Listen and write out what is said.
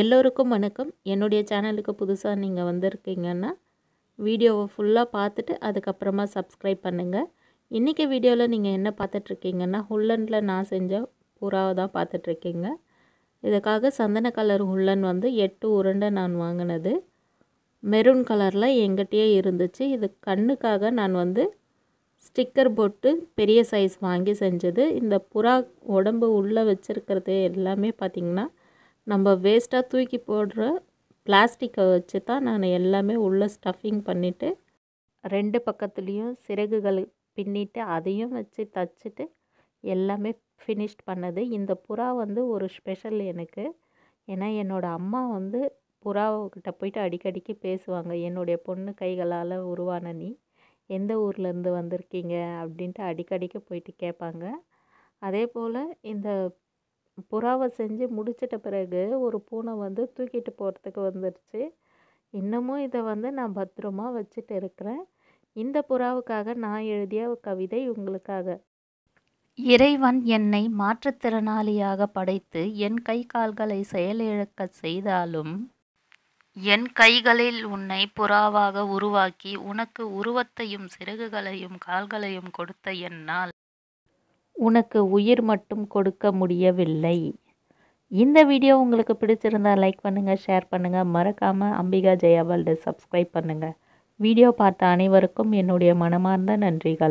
எல்லோருக்கும் வணக்கம் என்னுடைய சேனலுக்கு புதுசாக நீங்கள் வந்திருக்கீங்கன்னா வீடியோவை ஃபுல்லாக பார்த்துட்டு அதுக்கப்புறமா சப்ஸ்கிரைப் பண்ணுங்கள் இன்றைக்கி வீடியோவில் நீங்கள் என்ன பார்த்துட்ருக்கீங்கன்னா ஹுல்லனில் நான் செஞ்ச புறாவை தான் பார்த்துட்ருக்கீங்க இதுக்காக சந்தன கலர் ஹுல்லன் வந்து எட்டு உருண்டை நான் வாங்கினது மெரூன் கலரில் எங்கிட்டயே இருந்துச்சு இது கண்ணுக்காக நான் வந்து ஸ்டிக்கர் போட்டு பெரிய சைஸ் வாங்கி செஞ்சது இந்த புறா உடம்பு உள்ளே வச்சுருக்கிறது எல்லாமே பார்த்திங்கன்னா நம்ம வேஸ்ட்டாக தூக்கி போடுற பிளாஸ்டிக்கை வச்சு தான் நான் எல்லாமே உள்ளே ஸ்டஃபிங் பண்ணிவிட்டு ரெண்டு பக்கத்துலேயும் சிறகுகள் பின்னிட்டு அதையும் வச்சு தச்சுட்டு எல்லாமே ஃபினிஷ் பண்ணது இந்த புறா வந்து ஒரு ஸ்பெஷல் எனக்கு ஏன்னா என்னோடய அம்மா வந்து புறாக்கிட்ட போயிட்டு அடிக்கடிக்கு பேசுவாங்க என்னுடைய பொண்ணு கைகளால் உருவான நீ எந்த ஊர்லேருந்து வந்திருக்கீங்க அப்படின்ட்டு அடிக்கடிக்கு போயிட்டு கேட்பாங்க அதே போல் இந்த புறாவை செஞ்சு முடிச்சிட்ட பிறகு ஒரு பூனை வந்து தூக்கிட்டு போகிறதுக்கு வந்துடுச்சு இன்னமும் இதை வந்து நான் பத்திரமா வச்சுட்டு இருக்கிறேன் இந்த புறாவுக்காக நான் எழுதிய கவிதை உங்களுக்காக இறைவன் என்னை மாற்றுத்திறனாளியாக படைத்து என் கை கால்களை செயலிழக்க செய்தாலும் என் கைகளில் உன்னை புறாவாக உருவாக்கி உனக்கு உருவத்தையும் சிறகுகளையும் கால்களையும் கொடுத்த என்னால் உனக்கு உயிர் மட்டும் கொடுக்க முடியவில்லை இந்த வீடியோ உங்களுக்கு பிடிச்சிருந்தால் லைக் பண்ணுங்கள் ஷேர் பண்ணுங்கள் மறக்காமல் அம்பிகா ஜெயாவால்ட சப்ஸ்கிரைப் பண்ணுங்கள் வீடியோ பார்த்த அனைவருக்கும் என்னுடைய மனமார்ந்த நன்றிகள்